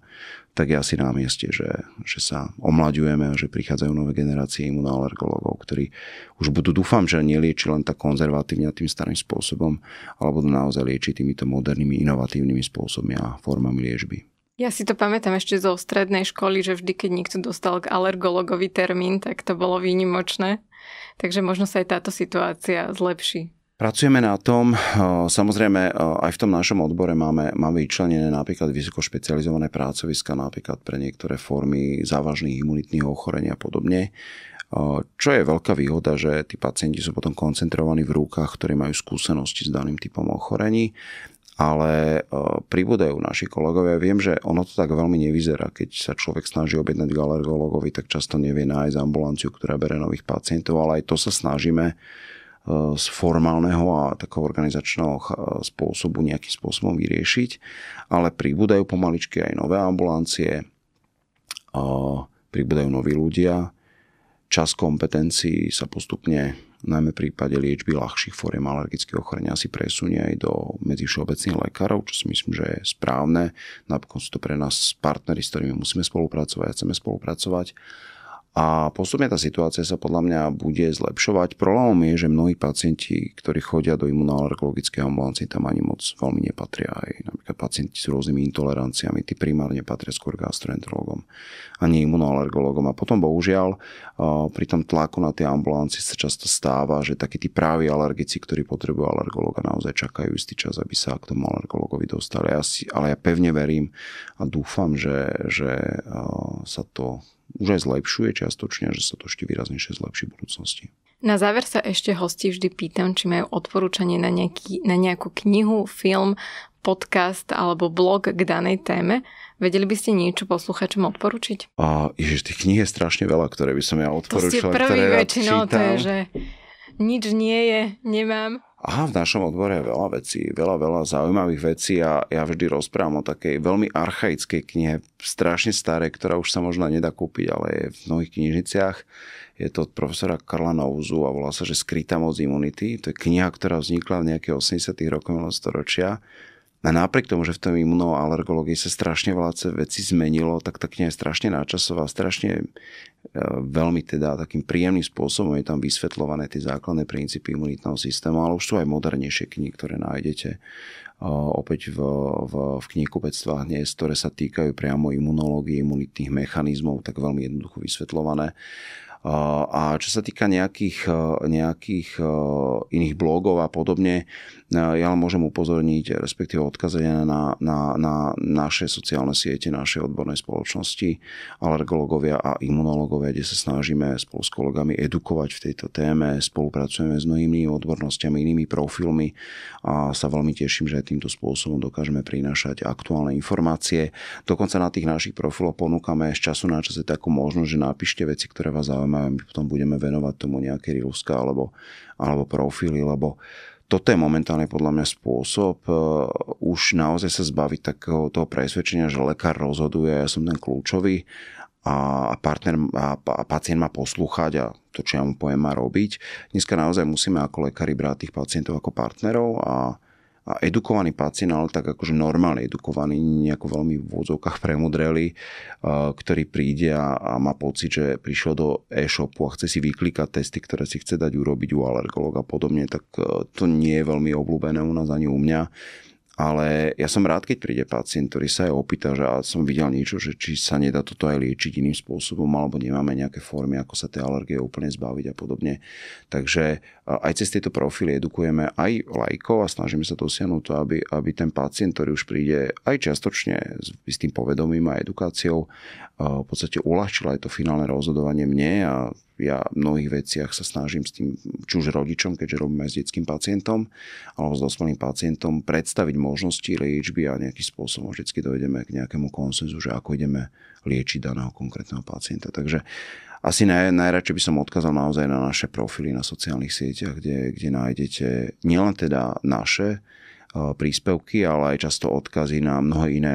tak je asi na mieste, že, že sa omlaďujeme a že prichádzajú nové generácie imunoalergologov, ktorí už budú, dúfam, že nelieči len tak konzervatívne a tým starým spôsobom, ale budú naozaj liečiť týmito modernými, inovatívnymi spôsobmi a formami liečby. Ja si to pamätám ešte zo strednej školy, že vždy, keď niekto dostal k alergologovi termín, tak to bolo výnimočné. Takže možno sa aj táto situácia zlepší. Pracujeme na tom, eh, samozrejme eh, aj v tom našom odbore máme, máme vyčlenené napríklad vysokošpecializované pracoviska napríklad pre niektoré formy závažných imunitných ochorení a podobne. Eh, čo je veľká výhoda, že tí pacienti sú potom koncentrovaní v rukách, ktorí majú skúsenosti s daným typom ochorení, ale pribúdajú naši kolegovia. Viem, že ono to tak veľmi nevyzerá. Keď sa človek snaží objednať k alergológovi, tak často nevie nájsť ambulanciu, ktorá bere nových pacientov, ale aj to sa snažíme E, z formálneho a takého organizačného e, spôsobu nejakým spôsobom vyriešiť, ale pribúdajú pomaličky aj nové ambulancie, e, pribúdajú noví ľudia, čas kompetencií sa postupne najmä v prípade liečby ľahších foriem alergického ochorenia si presunie aj do medzi všeobecných lekárov, čo si myslím, že je správne. Napokon sú to pre nás partnery, s ktorými musíme spolupracovať a chceme spolupracovať a postupne tá situácia sa podľa mňa bude zlepšovať. Problémom je, že mnohí pacienti, ktorí chodia do imunoalergologickej ambulancie, tam ani moc veľmi nepatria. Aj napríklad pacienti s rôznymi intoleranciami, tí primárne patria skôr gastroenterologom a nie imunoalergologom. A potom bohužiaľ pri tom tlaku na tie ambulancie sa často stáva, že takí tí právi alergici, ktorí potrebujú alergologa, naozaj čakajú istý čas, aby sa k tomu alergologovi dostali. Ja si, ale ja pevne verím a dúfam, že, že sa to už aj zlepšuje čiastočne, že sa to ešte výraznejšie zlepší v budúcnosti. Na záver sa ešte hosti vždy pýtam, či majú odporúčanie na, nejaký, na nejakú knihu, film, podcast alebo blog k danej téme. Vedeli by ste niečo posluchačom odporučiť? A, ježiš, tých knih je strašne veľa, ktoré by som ja odporúčal. To ste prvý väčšinou, to je, že nič nie je, nemám a v našom odbore je veľa vecí, veľa, veľa zaujímavých vecí a ja vždy rozprávam o takej veľmi archaickej knihe, strašne starej, ktorá už sa možno nedá kúpiť, ale je v mnohých knižniciach. Je to od profesora Karla Nouzu a volá sa, že Skrytá moc imunity. To je kniha, ktorá vznikla v nejakých 80. rokoch storočia a napriek tomu, že v tom imunoalergológii sa strašne veľa veci zmenilo, tak tá kniha je strašne náčasová, strašne e, veľmi teda takým príjemným spôsobom je tam vysvetľované tie základné princípy imunitného systému, ale už sú aj modernejšie knihy, ktoré nájdete e, opäť v, v, v knihkupectvách dnes, ktoré sa týkajú priamo imunológie, imunitných mechanizmov, tak veľmi jednoducho vysvetľované. E, a čo sa týka nejakých, nejakých iných blogov a podobne, ja len môžem upozorniť, respektíve odkazenia na, na, na naše sociálne siete, našej odbornej spoločnosti, alergológovia a imunológovia, kde sa snažíme spolu s kolegami edukovať v tejto téme, spolupracujeme s mnohými odbornosťami, inými profilmi a sa veľmi teším, že týmto spôsobom dokážeme prinášať aktuálne informácie. Dokonca na tých našich profiloch ponúkame z času na čase takú možnosť, že napíšte veci, ktoré vás zaujímajú, my potom budeme venovať tomu nejaké rilúska alebo, alebo profily, lebo toto je momentálne podľa mňa spôsob uh, už naozaj sa zbaviť takého toho presvedčenia, že lekár rozhoduje, ja som ten kľúčový a, partner, a, a pacient má poslúchať a to, čo ja mu poviem, má robiť. Dneska naozaj musíme ako lekári brať tých pacientov ako partnerov a a edukovaný pacient, ale tak akože normálne edukovaný, nejako veľmi v vôdzovkách premudrelý, ktorý príde a, a má pocit, že prišiel do e-shopu a chce si vyklikať testy, ktoré si chce dať urobiť u alergológa a podobne, tak e, to nie je veľmi obľúbené u nás ani u mňa ale ja som rád, keď príde pacient, ktorý sa aj opýta, že som videl niečo, že či sa nedá toto aj liečiť iným spôsobom, alebo nemáme nejaké formy, ako sa tie alergie úplne zbaviť a podobne. Takže aj cez tieto profily edukujeme aj lajkov a snažíme sa dosiahnuť to, aby, aby ten pacient, ktorý už príde aj čiastočne s, s tým povedomím a edukáciou, v podstate uľahčil aj to finálne rozhodovanie mne a ja v mnohých veciach sa snažím s tým, či už rodičom, keďže robíme aj s detským pacientom, alebo s dospelým pacientom, predstaviť možnosti liečby a nejakým spôsobom vždy dojdeme k nejakému konsenzu, že ako ideme liečiť daného konkrétneho pacienta. Takže asi naj, najradšej by som odkázal naozaj na naše profily na sociálnych sieťach, kde, kde nájdete nielen teda naše e, príspevky, ale aj často odkazy na mnohé iné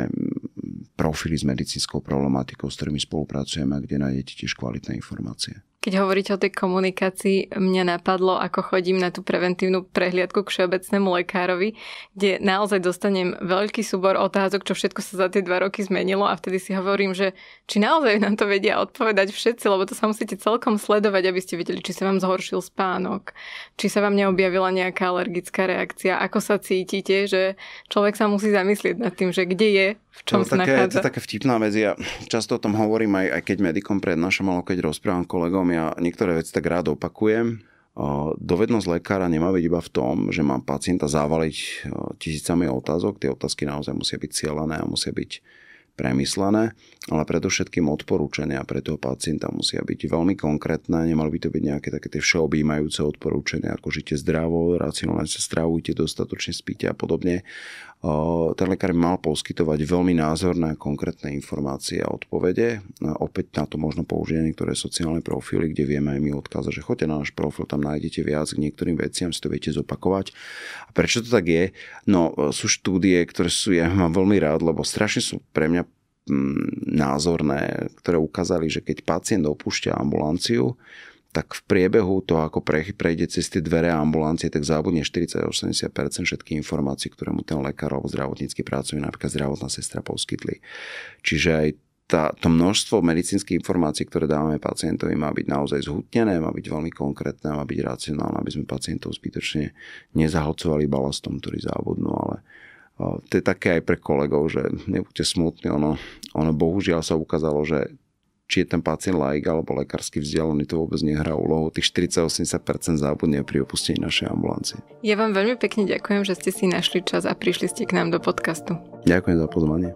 profily s medicínskou problematikou, s ktorými spolupracujeme, kde nájdete tiež kvalitné informácie. Keď hovoríte o tej komunikácii, mňa napadlo, ako chodím na tú preventívnu prehliadku k všeobecnému lekárovi, kde naozaj dostanem veľký súbor otázok, čo všetko sa za tie dva roky zmenilo a vtedy si hovorím, že či naozaj nám to vedia odpovedať všetci, lebo to sa musíte celkom sledovať, aby ste vedeli, či sa vám zhoršil spánok, či sa vám neobjavila nejaká alergická reakcia, ako sa cítite, že človek sa musí zamyslieť nad tým, že kde je v čom to, také, nachádza? to je taká vtipná vec. Ja často o tom hovorím aj, aj keď medikom prednášam, alebo keď rozprávam kolegom. Ja niektoré veci tak rád opakujem. Dovednosť lekára nemá byť iba v tom, že mám pacienta závaliť tisícami otázok. Tie otázky naozaj musia byť cieľané a musia byť premyslené, ale predovšetkým odporúčania pre toho pacienta musia byť veľmi konkrétne, nemali by to byť nejaké také tie všeobjímajúce odporúčania, ako žite zdravo, racionálne sa stravujte, dostatočne spíte a podobne, ten lekár mal poskytovať veľmi názorné a konkrétne informácie a odpovede. Opäť na to možno použiť niektoré sociálne profily, kde vieme aj my odkázať, že choďte na náš profil, tam nájdete viac k niektorým veciam, si to viete zopakovať. A prečo to tak je? No e, sú štúdie, ktoré sú, ja mám veľmi rád, lebo strašne sú pre mňa mm, názorné, ktoré ukázali, že keď pacient opúšťa ambulanciu, tak v priebehu to, ako prejde cez tie dvere ambulancie, tak zabudne 40-80% všetkých informácií, ktoré mu ten lekár alebo zdravotnícky pracovník, napríklad zdravotná sestra poskytli. Čiže aj tá, to množstvo medicínskych informácií, ktoré dávame pacientovi, má byť naozaj zhutnené, má byť veľmi konkrétne, má byť racionálne, aby sme pacientov zbytočne nezahlcovali balastom, ktorý závodnú, ale to je také aj pre kolegov, že nebuďte smutní, ono, ono bohužiaľ sa ukázalo, že či je ten pacient laik alebo lekársky vzdelaný, to vôbec nehrá úlohu. Tých 40-80% zábudne pri opustení našej ambulancie. Ja vám veľmi pekne ďakujem, že ste si našli čas a prišli ste k nám do podcastu. Ďakujem za pozvanie.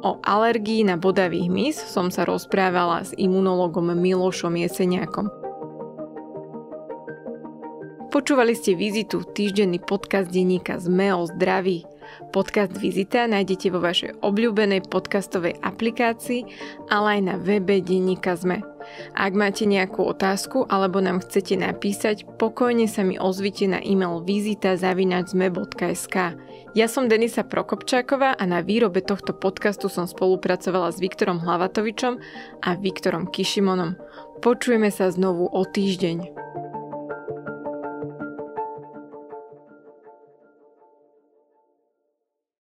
O alergii na bodavý hmyz som sa rozprávala s imunologom Milošom Jeseniakom. Počúvali ste vizitu, týždenný podcast denníka ZME o zdraví, Podcast Vizita nájdete vo vašej obľúbenej podcastovej aplikácii, ale aj na webe denníka ZME. Ak máte nejakú otázku alebo nám chcete napísať, pokojne sa mi ozvite na e-mail vizita.zme.sk. Ja som Denisa Prokopčáková a na výrobe tohto podcastu som spolupracovala s Viktorom Hlavatovičom a Viktorom Kišimonom. Počujeme sa znovu o týždeň.